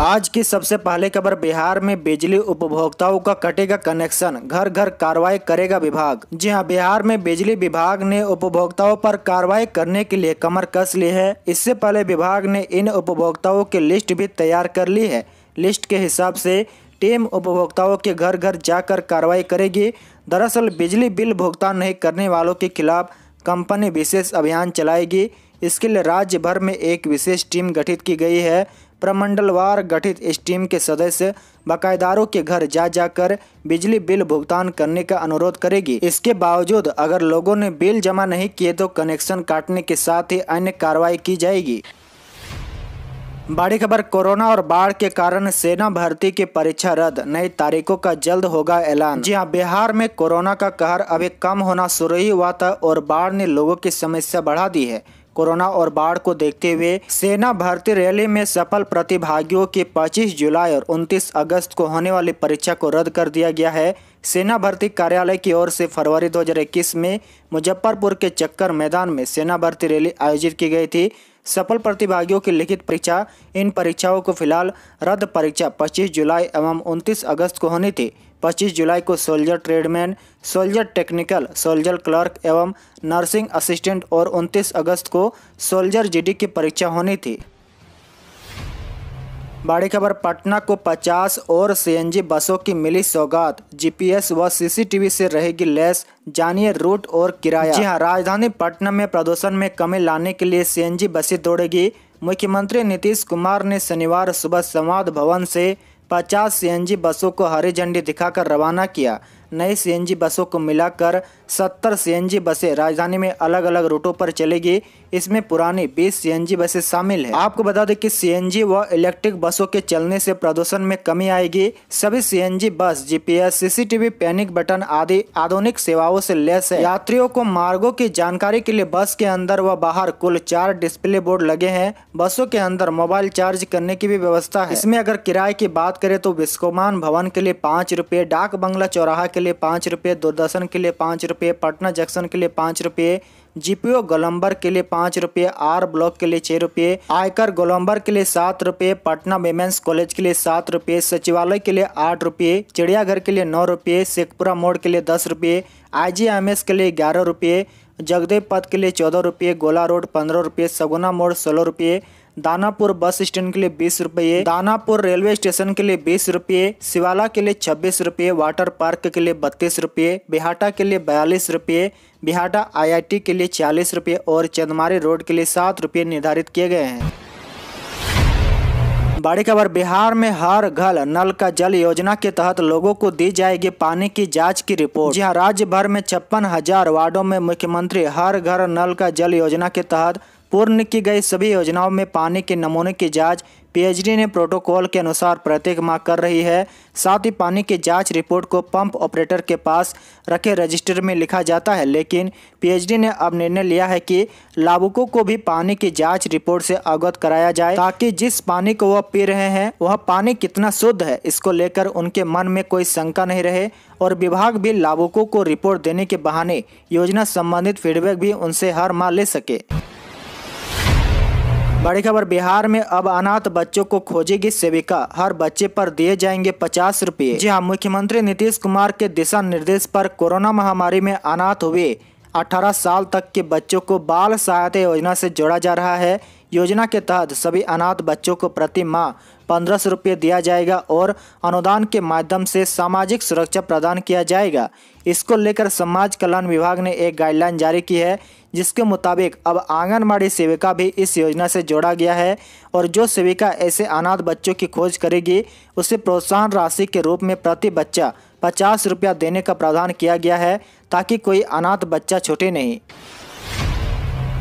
आज की सबसे पहले खबर बिहार में बिजली उपभोक्ताओं का कटेगा कनेक्शन घर घर कार्रवाई करेगा विभाग जी हां बिहार में बिजली विभाग ने उपभोक्ताओं पर कार्रवाई करने के लिए कमर कस ली है इससे पहले विभाग ने इन उपभोक्ताओं की लिस्ट भी तैयार कर ली है लिस्ट के हिसाब से टीम उपभोक्ताओं के घर घर जाकर कार्रवाई करेगी दरअसल बिजली बिल भुगतान नहीं करने वालों के खिलाफ कंपनी विशेष अभियान चलाएगी इसके लिए राज्य भर में एक विशेष टीम गठित की गई है प्रमंडलवार गठित इस टीम के सदस्य बकायेदारों के घर जा जाकर बिजली बिल भुगतान करने का अनुरोध करेगी इसके बावजूद अगर लोगों ने बिल जमा नहीं किए तो कनेक्शन काटने के साथ ही अन्य कार्रवाई की जाएगी बड़ी खबर कोरोना और बाढ़ के कारण सेना भर्ती की परीक्षा रद्द नई तारीखों का जल्द होगा ऐलान जी हाँ बिहार में कोरोना का कहर अभी कम होना शुरू ही हुआ था और बाढ़ ने लोगों की समस्या बढ़ा दी है कोरोना और बाढ़ को देखते हुए सेना भर्ती रैली में सफल प्रतिभागियों की 25 जुलाई और 29 अगस्त को होने वाली परीक्षा को रद्द कर दिया गया है सेना भर्ती कार्यालय की ओर से फरवरी 2021 में मुजफ्फरपुर के चक्कर मैदान में सेना भर्ती रैली आयोजित की गई थी सफल प्रतिभागियों की लिखित परीक्षा इन परीक्षाओं को फिलहाल रद्द परीक्षा 25 जुलाई एवं 29 अगस्त को होनी थी 25 जुलाई को soldier tradesman soldier technical soldier clerk एवं नर्सिंग असिस्टेंट और 29 अगस्त को सोल्जर जीडी की परीक्षा होनी थी बड़ी खबर पटना को 50 और सीएनजी बसों की मिली सौगात जीपीएस व सीसीटीवी से रहेगी लेस जानिए रूट और किराया जी हाँ राजधानी पटना में प्रदूषण में कमी लाने के लिए सीएनजी बसें दौड़ेगी मुख्यमंत्री नीतीश कुमार ने शनिवार सुबह संवाद भवन से 50 सीएनजी बसों को हरी झंडी दिखाकर रवाना किया नई सीएनजी बसों को मिलाकर सत्तर सीएनजी बसें राजधानी में अलग अलग रूटों पर चलेगी इसमें पुरानी बीस सीएनजी बसें शामिल है आपको बता दें कि सीएनजी व इलेक्ट्रिक बसों के चलने से प्रदूषण में कमी आएगी सभी CNG bus GPS CCTV panic button आदि आधुनिक सेवाओं से लैस है यात्रियों को मार्गों की जानकारी के लिए बस के अंदर व बाहर कुल चार डिस्प्ले बोर्ड लगे हैं बसों के अंदर मोबाइल चार्ज करने की भी व्यवस्था है इसमें अगर किराए की बात करें तो विस्कोमान भवन के लिए पाँच रूपए डाक बंगला चौराहा के लिए पाँच रूपए दूरदर्शन के लिए पाँच रूपए रुपये पटना जंक्शन के लिए पाँच रुपये जीपीओ गोलम्बर के लिए पाँच रुपये आर ब्लॉक के लिए छः रुपये आयकर गोलम्बर के लिए सात रुपये पटना वेमेंस कॉलेज के लिए सात रुपये सचिवालय के लिए आठ रुपये चिड़ियाघर के लिए नौ रुपये शेखपुरा मोड़ के लिए दस रुपये आईजीएमएस के लिए ग्यारह रुपये जगदेव पथ के लिए चौदह रुपये गोला रोड पंद्रह रुपये सगुना मोड़ सोलह रुपये दानापुर बस स्टैंड के लिए बीस रूपए दानापुर रेलवे स्टेशन के लिए बीस रूपए शिवाला के लिए छब्बीस रूपए वाटर पार्क के लिए बत्तीस रूपए बिहाटा के लिए बयालीस रूपए बिहाटा आईआईटी के लिए छियालीस रूपए और चंदमारी रोड के लिए सात रूपए निर्धारित किए गए हैं बड़ी खबर बिहार में हर घर नल का जल योजना के तहत लोगों को दी जाएगी पानी की जांच की रिपोर्ट जहां राज्य भर में छप्पन हजार वार्डो में मुख्यमंत्री हर घर नल का जल योजना के तहत पूर्ण की गई सभी योजनाओं में पानी के नमूने की जांच पीएचडी ने प्रोटोकॉल के अनुसार प्रत्येक माह कर रही है साथ ही पानी की जांच रिपोर्ट को पंप ऑपरेटर के पास रखे रजिस्टर में लिखा जाता है लेकिन पीएचडी ने अब निर्णय लिया है कि लाभुकों को भी पानी की जांच रिपोर्ट से अवगत कराया जाए ताकि जिस पानी को वह पी रहे हैं वह पानी कितना शुद्ध है इसको लेकर उनके मन में कोई शंका नहीं रहे और विभाग भी लाभुकों को रिपोर्ट देने के बहाने योजना संबंधित फीडबैक भी उनसे हर माह ले सके बड़ी खबर बिहार में अब अनाथ बच्चों को खोजेगी सेविका हर बच्चे पर दिए जाएंगे पचास रूपए जी हाँ मुख्यमंत्री नीतीश कुमार के दिशा निर्देश पर कोरोना महामारी में अनाथ हुए 18 साल तक के बच्चों को बाल सहायता योजना से जोड़ा जा रहा है योजना के तहत सभी अनाथ बच्चों को प्रति माह पंद्रह सौ रुपये दिया जाएगा और अनुदान के माध्यम से सामाजिक सुरक्षा प्रदान किया जाएगा इसको लेकर समाज कल्याण विभाग ने एक गाइडलाइन जारी की है जिसके मुताबिक अब आंगनबाड़ी सेविका भी इस योजना से जोड़ा गया है और जो सेविका ऐसे अनाथ बच्चों की खोज करेगी उसे प्रोत्साहन राशि के रूप में प्रति बच्चा पचास रुपया देने का प्रावधान किया गया है ताकि कोई अनाथ बच्चा छूटे नहीं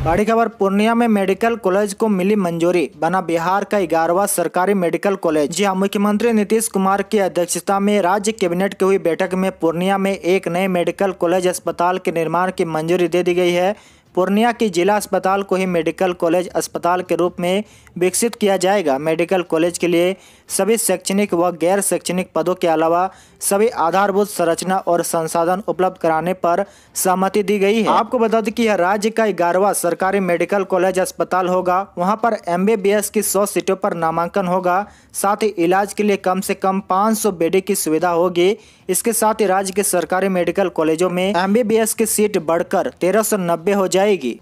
बड़ी खबर पूर्णिया में मेडिकल कॉलेज को मिली मंजूरी बना बिहार का ग्यारहवा सरकारी मेडिकल कॉलेज जी हाँ मुख्यमंत्री नीतीश कुमार की अध्यक्षता में राज्य कैबिनेट की हुई बैठक में पूर्णिया में एक नए मेडिकल कॉलेज अस्पताल के निर्माण की मंजूरी दे दी गई है पूर्णिया के जिला अस्पताल को ही मेडिकल कॉलेज अस्पताल के रूप में विकसित किया जाएगा मेडिकल कॉलेज के लिए सभी शैक्षणिक व गैर शैक्षणिक पदों के अलावा सभी आधारभूत संरचना और संसाधन उपलब्ध कराने पर सहमति दी गई है आपको बता दें कि यह राज्य का ग्यारहवा सरकारी मेडिकल कॉलेज अस्पताल होगा वहाँ पर एम की सौ सीटों पर नामांकन होगा साथ ही इलाज के लिए कम से कम 500 बेडे की सुविधा होगी इसके साथ ही राज्य के सरकारी मेडिकल कॉलेजों में एम की सीट बढ़कर तेरह हो जाए जाएगी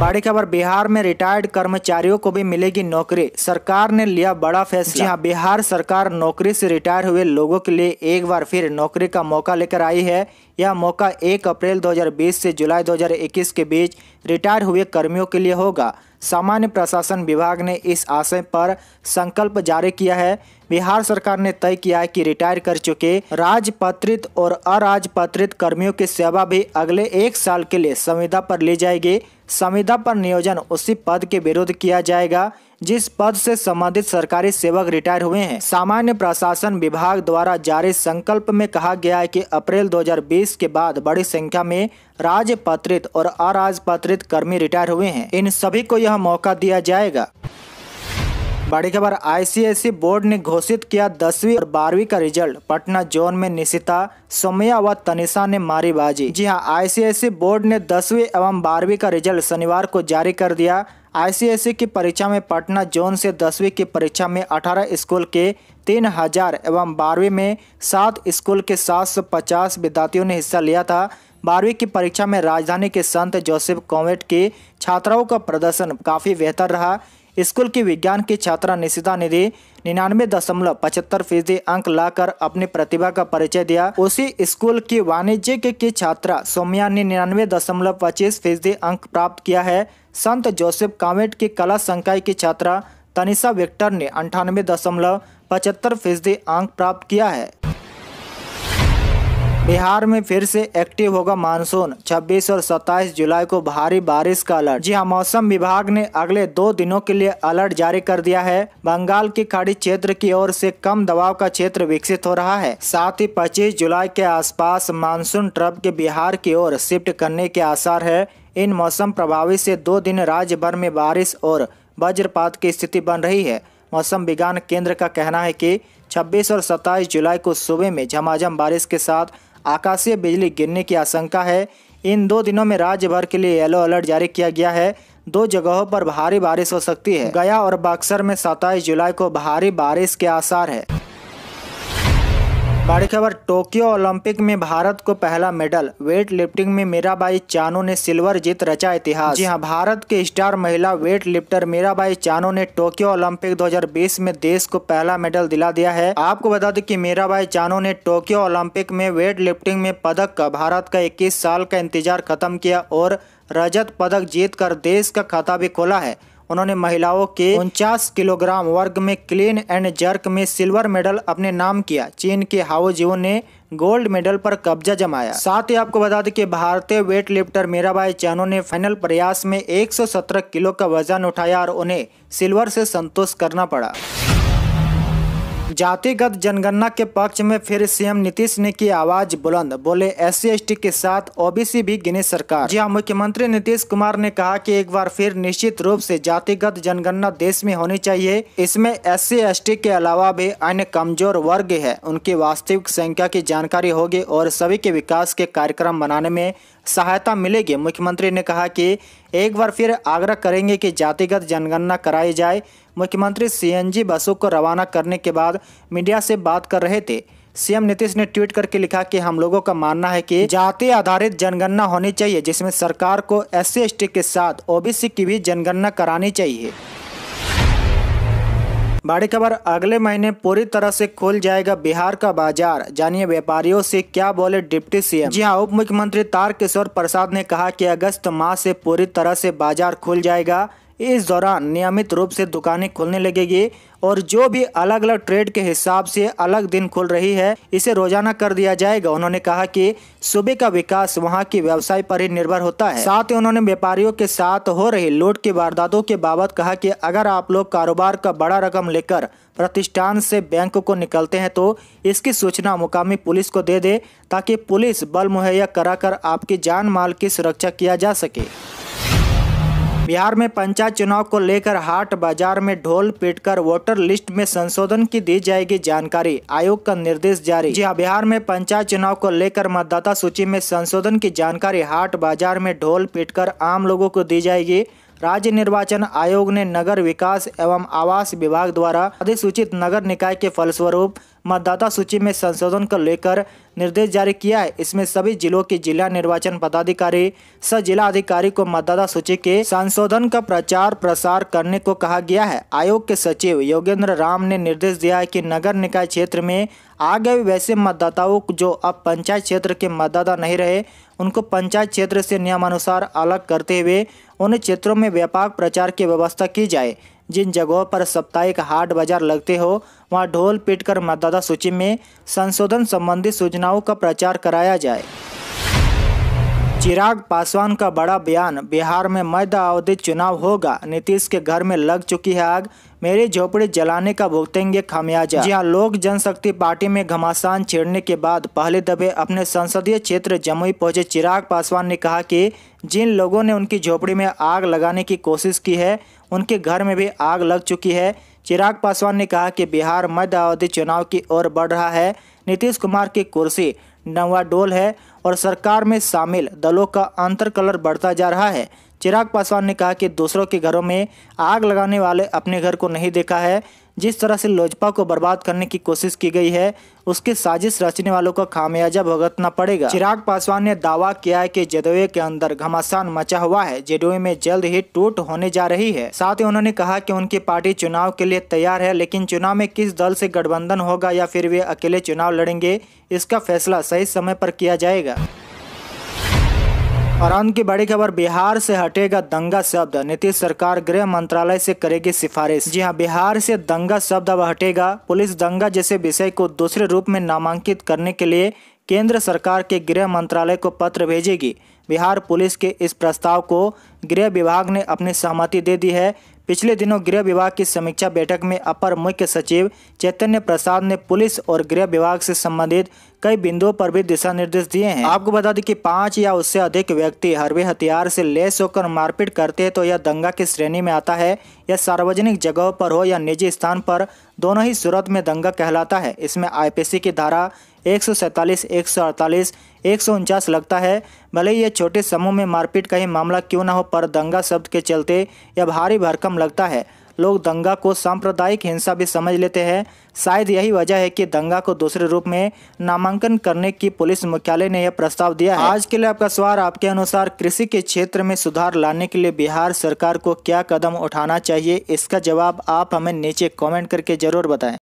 बड़ी खबर बिहार में रिटायर्ड कर्मचारियों को भी मिलेगी नौकरी सरकार ने लिया बड़ा फैसला जी हाँ बिहार सरकार नौकरी से रिटायर हुए लोगों के लिए एक बार फिर नौकरी का मौका लेकर आई है यह मौका 1 अप्रैल 2020 से जुलाई 2021 के बीच रिटायर हुए कर्मियों के लिए होगा सामान्य प्रशासन विभाग ने इस आशय पर संकल्प जारी किया है बिहार सरकार ने तय किया है कि रिटायर कर चुके राजपत्रित और अराजपत्रित कर्मियों की सेवा भी अगले एक साल के लिए संविदा पर ली जाएगी संविदा पर नियोजन उसी पद के विरुद्ध किया जाएगा जिस पद से संबंधित सरकारी सेवक रिटायर हुए हैं सामान्य प्रशासन विभाग द्वारा जारी संकल्प में कहा गया है कि अप्रैल 2020 के बाद बड़ी संख्या में राजपत्रित और अराजपत्रित कर्मी रिटायर हुए हैं इन सभी को यह मौका दिया जाएगा बड़ी खबर आईसीएसई बोर्ड ने घोषित किया दसवीं और बारहवीं का रिजल्ट पटना जोन में निशिता सोमया व तनिषा ने मारी बाजी जी हां आईसीएसई बोर्ड ने दसवीं एवं बारहवीं का रिजल्ट शनिवार को जारी कर दिया आईसीएसई की परीक्षा में पटना जोन से दसवीं की परीक्षा में अठारह स्कूल के तीन हजार एवं बारहवीं में सात स्कूल के सात सौ पचास विद्यार्थियों ने हिस्सा लिया था बारहवीं की परीक्षा में राजधानी के संत जोसेफ कॉन्वेंट के छात्राओं का प्रदर्शन काफ़ी बेहतर रहा स्कूल की विज्ञान की छात्रा निशिता निधि निन्यानवे दशमलव पचहत्तर फीसदी अंक लाकर अपनी प्रतिभा का परिचय दिया उसी स्कूल की वाणिज्य की छात्रा सोम्या ने निन्यानवे दशमलव पच्चीस फीसदी अंक प्राप्त किया है संत जोसेफ कामेट की कला संकाय की छात्रा तनिषा विक्टर ने अंठानवे दशमलव पचहत्तर फीसदी अंक प्राप्त किया है बिहार में फिर से एक्टिव होगा मानसून 26 और 27 जुलाई को भारी बारिश का अलर्ट जी हाँ मौसम विभाग ने अगले दो दिनों के लिए अलर्ट जारी कर दिया है बंगाल की खाड़ी क्षेत्र की ओर से कम दबाव का क्षेत्र विकसित हो रहा है साथ ही पच्चीस जुलाई के आसपास मानसून ट्रप के बिहार की ओर शिफ्ट करने के आसार है इन मौसम प्रभावित से दो दिन राज्य भर में बारिश और वज्रपात की स्थिति बन रही है मौसम विज्ञान केंद्र का कहना है कि 26 और 27 जुलाई को सुबह में झमाझम बारिश के साथ आकाशीय बिजली गिरने की आशंका है इन दो दिनों में राज्य भर के लिए येलो अलर्ट जारी किया गया है दो जगहों पर भारी बारिश हो सकती है गया और बक्सर में सत्ताईस जुलाई को भारी बारिश के आसार है बड़ी खबर टोक्यो ओलंपिक में भारत को पहला मेडल वेट लिफ्टिंग में मीराबाई चानो ने सिल्वर जीत रचा इतिहास जी हाँ भारत के स्टार महिला वेट लिफ्टर मीराबाई चानो ने टोक्यो ओलंपिक 2020 में देश को पहला मेडल दिला दिया है आपको बता दें कि मीराबाई चानो ने टोक्यो ओलंपिक में वेट लिफ्टिंग में पदक का भारत का इक्कीस साल का इंतजार खत्म किया और रजत पदक जीत कर देश का खाता भी खोला है उन्होंने महिलाओं के उनचास किलोग्राम वर्ग में क्लीन एंड जर्क में सिल्वर मेडल अपने नाम किया चीन के हाओ ने गोल्ड मेडल पर कब्जा जमाया साथ ही आपको बता दें कि भारतीय वेट लिफ्टर मीराबाई चानो ने फाइनल प्रयास में 117 किलो का वजन उठाया और उन्हें सिल्वर से संतोष करना पड़ा जातिगत जनगणना के पक्ष में फिर सीएम नीतीश ने की आवाज बुलंद बोले एस सी के साथ ओबीसी भी गिने सरकार जी हाँ मुख्यमंत्री नीतीश कुमार ने कहा कि एक बार फिर निश्चित रूप से जातिगत जनगणना देश में होनी चाहिए इसमें एस सी के अलावा भी अन्य कमजोर वर्ग है उनकी वास्तविक संख्या की जानकारी होगी और सभी के विकास के कार्यक्रम बनाने में सहायता मिलेगी मुख्यमंत्री ने कहा कि एक बार फिर आग्रह करेंगे कि जातिगत जनगणना कराई जाए मुख्यमंत्री सीएनजी बसों को रवाना करने के बाद मीडिया से बात कर रहे थे सीएम नीतीश ने ट्वीट करके लिखा कि हम लोगों का मानना है कि जाति आधारित जनगणना होनी चाहिए जिसमें सरकार को एस सी के साथ ओबीसी की भी जनगणना करानी चाहिए बड़ी खबर अगले महीने पूरी तरह से खुल जाएगा बिहार का बाजार जानिए व्यापारियों से क्या बोले डिप्टी सीएम जी हाँ उप मुख्यमंत्री तारकिशोर प्रसाद ने कहा कि अगस्त माह से पूरी तरह से बाजार खुल जाएगा इस दौरान नियमित रूप से दुकानें खुलने लगेगी और जो भी अलग अलग ट्रेड के हिसाब से अलग दिन खुल रही है इसे रोजाना कर दिया जाएगा उन्होंने कहा कि सूबे का विकास वहां की व्यवसाय पर ही निर्भर होता है साथ ही उन्होंने व्यापारियों के साथ हो रही लूट की वारदातों के बाबत कहा कि अगर आप लोग कारोबार का बड़ा रकम लेकर प्रतिष्ठान से बैंक को निकलते हैं तो इसकी सूचना मुकामी पुलिस को दे दे ताकि पुलिस बल मुहैया कर आपकी जान माल की सुरक्षा किया जा सके बिहार में पंचायत चुनाव को लेकर हाट बाजार में ढोल पीटकर वोटर लिस्ट में संशोधन की दी जाएगी जानकारी आयोग का निर्देश जारी जी हाँ बिहार में पंचायत चुनाव को लेकर मतदाता सूची में संशोधन की जानकारी हाट बाजार में ढोल कर आम लोगों को दी जाएगी राज्य निर्वाचन आयोग ने नगर विकास एवं आवास विभाग द्वारा अधिसूचित नगर निकाय के फलस्वरूप मतदाता सूची में संशोधन को लेकर निर्देश जारी किया है इसमें सभी जिलों के जिला निर्वाचन पदाधिकारी स जिला अधिकारी को मतदाता सूची के संशोधन का प्रचार प्रसार करने को कहा गया है आयोग के सचिव योगेंद्र राम ने निर्देश दिया है कि नगर निकाय क्षेत्र में आ गए वैसे मतदाताओं जो अब पंचायत क्षेत्र के मतदाता नहीं रहे उनको पंचायत क्षेत्र से नियमानुसार अलग करते हुए उन क्षेत्रों में व्यापक प्रचार की व्यवस्था की जाए जिन जगहों पर साप्ताहिक हाट बाजार लगते हो वहां ढोल पीटकर मतदाता सूची में संशोधन संबंधी सूचनाओं का प्रचार कराया जाए चिराग पासवान का बड़ा बयान बिहार में मध्य अवधि चुनाव होगा नीतीश के घर में लग चुकी है आग मेरी झोपड़ी जलाने का भुगतेंगे खामियाजा जी हाँ, लोक जनशक्ति पार्टी में घमासान छेड़ने के बाद पहले दफे अपने संसदीय क्षेत्र जमुई पहुंचे चिराग पासवान ने कहा कि जिन लोगों ने उनकी झोपड़ी में आग लगाने की कोशिश की है उनके घर में भी आग लग चुकी है चिराग पासवान ने कहा कि बिहार मध्य अवधि चुनाव की ओर बढ़ रहा है नीतीश कुमार की कुर्सी नवाडोल है और सरकार में शामिल दलों का अंतर कलर बढ़ता जा रहा है चिराग पासवान ने कहा कि दूसरों के घरों में आग लगाने वाले अपने घर को नहीं देखा है जिस तरह से लोजपा को बर्बाद करने की कोशिश की गई है उसके साजिश रचने वालों को खामियाजा भुगतना पड़ेगा चिराग पासवान ने दावा किया है कि जदयू के अंदर घमासान मचा हुआ है जेडीयू में जल्द ही टूट होने जा रही है साथ ही उन्होंने कहा कि उनकी पार्टी चुनाव के लिए तैयार है लेकिन चुनाव में किस दल से गठबंधन होगा या फिर वे अकेले चुनाव लड़ेंगे इसका फैसला सही समय पर किया जाएगा और अंत की बड़ी खबर बिहार से हटेगा दंगा शब्द नीतीश सरकार गृह मंत्रालय से करेगी सिफारिश जी हाँ बिहार से दंगा शब्द अब हटेगा पुलिस दंगा जैसे विषय को दूसरे रूप में नामांकित करने के लिए केंद्र सरकार के गृह मंत्रालय को पत्र भेजेगी बिहार पुलिस के इस प्रस्ताव को गृह विभाग ने अपनी सहमति दे दी है पिछले दिनों गृह विभाग की समीक्षा बैठक में अपर मुख्य सचिव चैतन्य प्रसाद ने पुलिस और गृह विभाग से संबंधित कई बिंदुओं पर भी दिशा निर्देश दिए हैं आपको बता दें कि पांच या उससे अधिक व्यक्ति हरवे हथियार से लेस होकर मारपीट करते हैं तो यह दंगा की श्रेणी में आता है यह सार्वजनिक जगहों पर हो या निजी स्थान पर दोनों ही सूरत में दंगा कहलाता है इसमें आई की धारा एक सौ सैंतालीस एक सौ अड़तालीस एक सौ उनचास लगता है भले ही ये छोटे समूह में मारपीट का ही मामला क्यों ना हो पर दंगा शब्द के चलते यह भारी भरकम लगता है लोग दंगा को सांप्रदायिक हिंसा भी समझ लेते हैं शायद यही वजह है कि दंगा को दूसरे रूप में नामांकन करने की पुलिस मुख्यालय ने यह प्रस्ताव दिया है आज के लिए आपका सवाल आपके अनुसार कृषि के क्षेत्र में सुधार लाने के लिए बिहार सरकार को क्या कदम उठाना चाहिए इसका जवाब आप हमें नीचे कॉमेंट करके जरूर बताएं